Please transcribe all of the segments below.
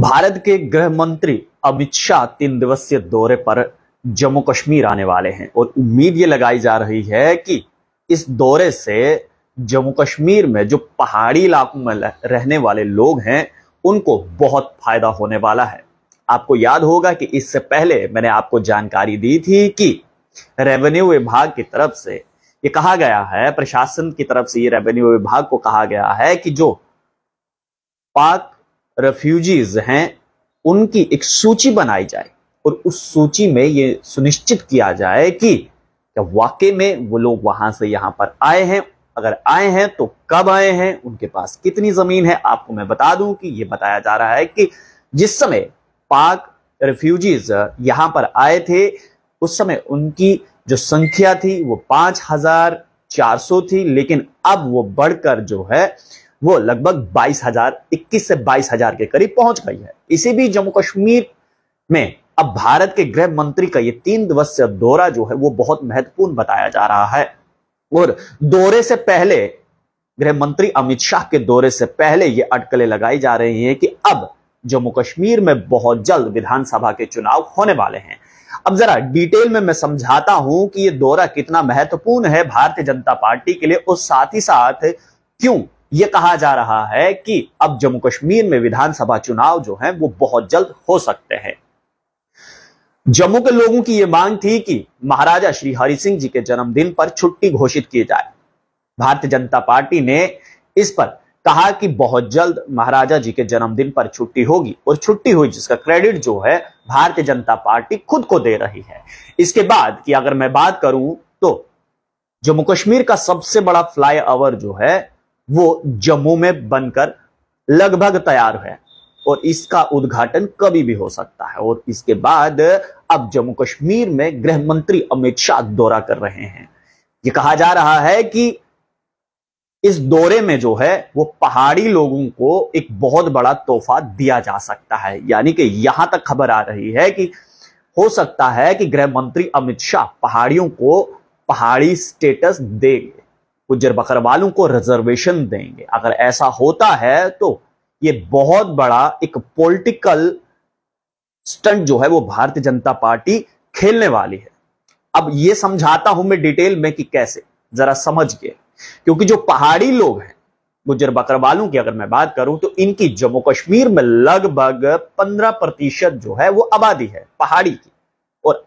भारत के गृह मंत्री अमित शाह तीन दिवसीय दौरे पर जम्मू कश्मीर आने वाले हैं और उम्मीद ये लगाई जा रही है कि इस दौरे से जम्मू कश्मीर में जो पहाड़ी इलाकों में रहने वाले लोग हैं उनको बहुत फायदा होने वाला है आपको याद होगा कि इससे पहले मैंने आपको जानकारी दी थी कि रेवेन्यू विभाग की तरफ से ये कहा गया है प्रशासन की तरफ से ये रेवेन्यू विभाग को कहा गया है कि जो पाक रेफ्यूजीज हैं उनकी एक सूची बनाई जाए और उस सूची में ये सुनिश्चित किया जाए कि वाकई में वो लोग वहां से यहां पर आए हैं अगर आए हैं तो कब आए हैं उनके पास कितनी जमीन है आपको मैं बता दूं कि ये बताया जा रहा है कि जिस समय पाक रिफ्यूजीज यहां पर आए थे उस समय उनकी जो संख्या थी वो पांच हजार चार सौ थी लेकिन अब वो बढ़कर जो है वो लगभग बाईस हजार इक्कीस से बाईस हजार के करीब पहुंच गई है इसी बीच जम्मू कश्मीर में अब भारत के गृह मंत्री का ये तीन दिवसीय दौरा जो है वो बहुत महत्वपूर्ण बताया जा रहा है और दौरे से पहले गृह मंत्री अमित शाह के दौरे से पहले ये अटकलें लगाई जा रही हैं कि अब जम्मू कश्मीर में बहुत जल्द विधानसभा के चुनाव होने वाले हैं अब जरा डिटेल में मैं समझाता हूं कि यह दौरा कितना महत्वपूर्ण है भारतीय जनता पार्टी के लिए और साथ ही साथ क्यों यह कहा जा रहा है कि अब जम्मू कश्मीर में विधानसभा चुनाव जो है वो बहुत जल्द हो सकते हैं जम्मू के लोगों की यह मांग थी कि महाराजा श्री हरि सिंह जी के जन्मदिन पर छुट्टी घोषित की जाए भारतीय जनता पार्टी ने इस पर कहा कि बहुत जल्द महाराजा जी के जन्मदिन पर छुट्टी होगी और छुट्टी हुई जिसका क्रेडिट जो है भारतीय जनता पार्टी खुद को दे रही है इसके बाद की अगर मैं बात करूं तो जम्मू कश्मीर का सबसे बड़ा फ्लाईओवर जो है वो जम्मू में बनकर लगभग तैयार है और इसका उद्घाटन कभी भी हो सकता है और इसके बाद अब जम्मू कश्मीर में गृह मंत्री अमित शाह दौरा कर रहे हैं ये कहा जा रहा है कि इस दौरे में जो है वो पहाड़ी लोगों को एक बहुत बड़ा तोहफा दिया जा सकता है यानी कि यहां तक खबर आ रही है कि हो सकता है कि गृह मंत्री अमित शाह पहाड़ियों को पहाड़ी स्टेटस देंगे गुजर बकर वालों को रिजर्वेशन देंगे अगर ऐसा होता है तो ये बहुत बड़ा एक पॉलिटिकल स्टंट जो है वो भारतीय जनता पार्टी खेलने वाली है अब ये समझाता हूं मैं डिटेल में कि कैसे जरा समझ के क्योंकि जो पहाड़ी लोग हैं गुजर बकरवालों की अगर मैं बात करूं तो इनकी जम्मू कश्मीर में लगभग पंद्रह प्रतिशत जो है वो आबादी है पहाड़ी की और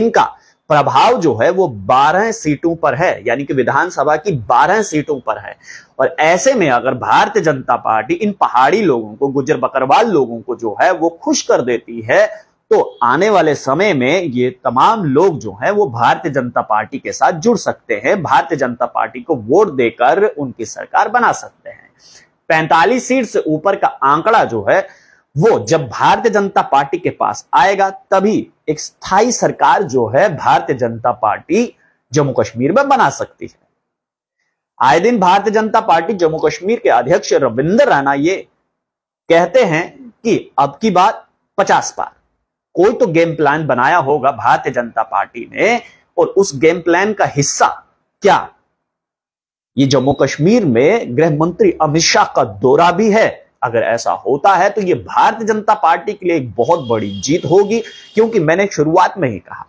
इनका प्रभाव जो है वो 12 सीटों पर है यानी कि विधानसभा की 12 सीटों पर है और ऐसे में अगर भारतीय जनता पार्टी इन पहाड़ी लोगों को गुजर बकरवाल लोगों को जो है वो खुश कर देती है तो आने वाले समय में ये तमाम लोग जो हैं वो भारतीय जनता पार्टी के साथ जुड़ सकते हैं भारतीय जनता पार्टी को वोट देकर उनकी सरकार बना सकते हैं पैंतालीस सीट से ऊपर का आंकड़ा जो है वो जब भारतीय जनता पार्टी के पास आएगा तभी एक स्थायी सरकार जो है भारतीय जनता पार्टी जम्मू कश्मीर में बना सकती है आए दिन भारतीय जनता पार्टी जम्मू कश्मीर के अध्यक्ष रविंदर राणा ये कहते हैं कि अब की बात पचास पार कोई तो गेम प्लान बनाया होगा भारतीय जनता पार्टी ने और उस गेम प्लान का हिस्सा क्या ये जम्मू कश्मीर में गृह मंत्री अमित शाह का दौरा भी है अगर ऐसा होता है तो ये भारतीय जनता पार्टी के लिए एक बहुत बड़ी जीत होगी क्योंकि मैंने शुरुआत में ही कहा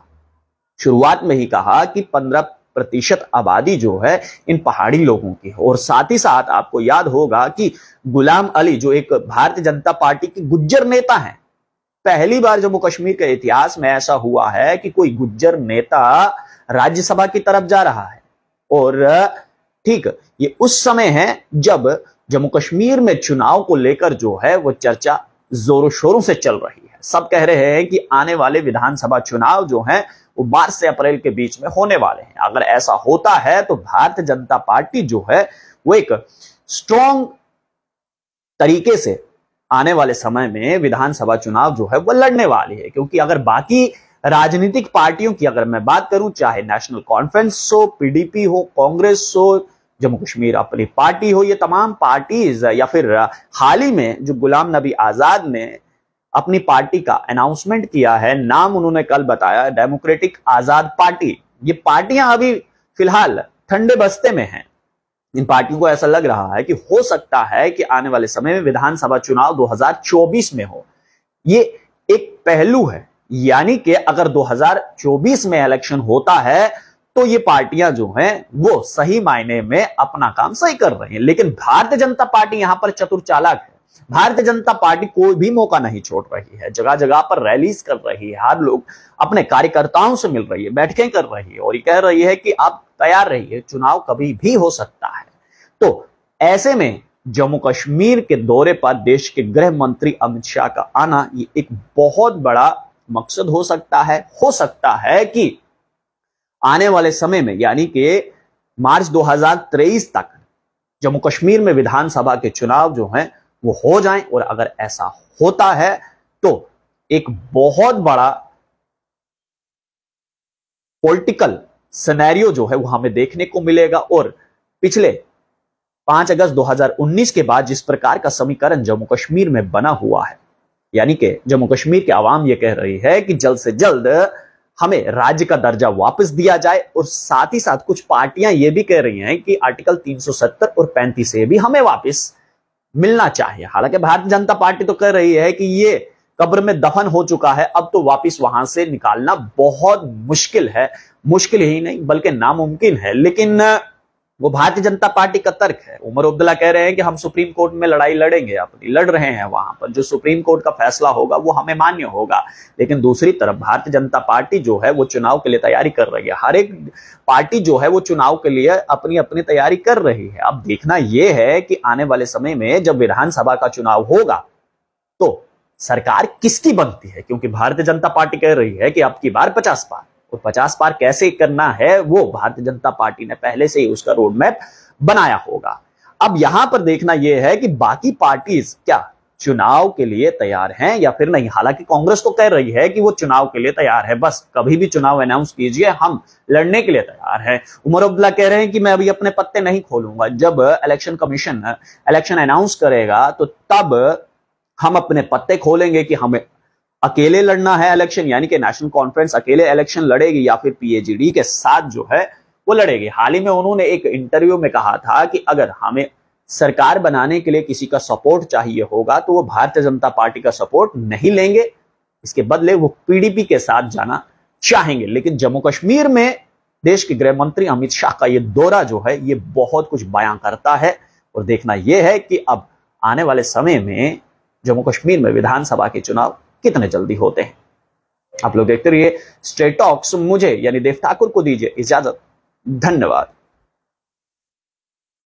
शुरुआत में ही कहा कि पंद्रह प्रतिशत आबादी जो है इन पहाड़ी लोगों की और साथ ही साथ आपको याद होगा कि गुलाम अली जो एक भारतीय जनता पार्टी के गुज्जर नेता हैं पहली बार जम्मू कश्मीर के इतिहास में ऐसा हुआ है कि कोई गुज्जर नेता राज्यसभा की तरफ जा रहा है और ठीक ये उस समय है जब जम्मू कश्मीर में चुनाव को लेकर जो है वो चर्चा जोरों शोरों से चल रही है सब कह रहे हैं कि आने वाले विधानसभा चुनाव जो हैं वो मार्च से अप्रैल के बीच में होने वाले हैं अगर ऐसा होता है तो भारतीय जनता पार्टी जो है वो एक स्ट्रॉन्ग तरीके से आने वाले समय में विधानसभा चुनाव जो है वह लड़ने वाली है क्योंकि अगर बाकी राजनीतिक पार्टियों की अगर मैं बात करूं चाहे नेशनल कॉन्फ्रेंस हो पीडीपी हो कांग्रेस हो जम्मू कश्मीर अपनी पार्टी हो ये तमाम पार्टीज या फिर हाल ही में जो गुलाम नबी आजाद ने अपनी पार्टी का अनाउंसमेंट किया है नाम उन्होंने कल बताया डेमोक्रेटिक आजाद पार्टी ये पार्टियां अभी फिलहाल ठंडे बस्ते में हैं इन पार्टियों को ऐसा लग रहा है कि हो सकता है कि आने वाले समय में विधानसभा चुनाव 2024 में हो ये एक पहलू है यानी कि अगर 2024 में इलेक्शन होता है तो ये पार्टियां जो हैं वो सही मायने में अपना काम सही कर रही हैं लेकिन भारतीय जनता पार्टी यहां पर चतुर चालक है भारतीय जनता पार्टी कोई भी मौका नहीं छोड़ रही है जगह जगह पर रैलीज कर रही है हर लोग अपने कार्यकर्ताओं से मिल रही है बैठकें कर रही है और ये कह रही है कि आप तैयार रहिए चुनाव कभी भी हो सकता है तो ऐसे में जम्मू कश्मीर के दौरे पर देश के गृह मंत्री अमित शाह का आना ये एक बहुत बड़ा मकसद हो सकता है हो सकता है कि आने वाले समय में यानी कि मार्च 2023 तक जम्मू कश्मीर में विधानसभा के चुनाव जो हैं वो हो जाएं और अगर ऐसा होता है तो एक बहुत बड़ा पॉलिटिकल सिनेरियो जो है वो हमें देखने को मिलेगा और पिछले 5 अगस्त 2019 के बाद जिस प्रकार का समीकरण जम्मू कश्मीर में बना हुआ है यानी कि जम्मू कश्मीर के आवाम यह कह रही है कि जल्द से जल्द हमें राज्य का दर्जा वापस दिया जाए और साथ ही साथ कुछ पार्टियां ये भी कह रही हैं कि आर्टिकल 370 और 35 ए भी हमें वापस मिलना चाहिए हालांकि भारतीय जनता पार्टी तो कह रही है कि ये कब्र में दफन हो चुका है अब तो वापस वहां से निकालना बहुत मुश्किल है मुश्किल ही नहीं बल्कि नामुमकिन है लेकिन वो भारतीय जनता पार्टी का तर्क है उमर अब्दुल्ला कह रहे हैं कि हम सुप्रीम कोर्ट में लड़ाई लड़ेंगे अपनी लड़ रहे हैं वहां पर जो सुप्रीम कोर्ट का फैसला होगा वो हमें मान्य होगा लेकिन दूसरी तरफ भारतीय जनता पार्टी जो है वो चुनाव के लिए तैयारी कर रही है हर एक पार्टी जो है वो चुनाव के लिए अपनी अपनी तैयारी कर रही है अब देखना यह है कि आने वाले समय में जब विधानसभा का चुनाव होगा तो सरकार किसकी बनती है क्योंकि भारतीय जनता पार्टी कह रही है कि अब की बार पचास पार और तो 50 पार कैसे करना है वो भारतीय जनता पार्टी ने पहले से ही उसका रोड मैप बनाया होगा अब यहां पर देखना यह है कि बाकी पार्टीज क्या चुनाव के लिए तैयार हैं या फिर नहीं हालांकि कांग्रेस तो कह रही है कि वो चुनाव के लिए तैयार है बस कभी भी चुनाव अनाउंस कीजिए हम लड़ने के लिए तैयार हैं उमर अब्दुल्ला कह रहे हैं कि मैं अभी अपने पत्ते नहीं खोलूंगा जब इलेक्शन कमीशन इलेक्शन अनाउंस करेगा तो तब हम अपने पत्ते खोलेंगे कि हमें अकेले लड़ना है इलेक्शन यानी कि नेशनल कॉन्फ्रेंस अकेले इलेक्शन लड़ेगी या फिर पीएजीडी के साथ जो है वो लड़ेगी हाल ही में उन्होंने एक इंटरव्यू में कहा था कि अगर हमें सरकार बनाने के लिए किसी का सपोर्ट चाहिए होगा तो वो भारतीय जनता पार्टी का सपोर्ट नहीं लेंगे इसके बदले वो पीडीपी के साथ जाना चाहेंगे लेकिन जम्मू कश्मीर में देश के गृह मंत्री अमित शाह का ये दौरा जो है ये बहुत कुछ बयां करता है और देखना यह है कि अब आने वाले समय में जम्मू कश्मीर में विधानसभा के चुनाव कितने जल्दी होते हैं आप लोग देखते रहिए स्ट्रेटॉक्स मुझे यानी देव ठाकुर को दीजिए इजाजत धन्यवाद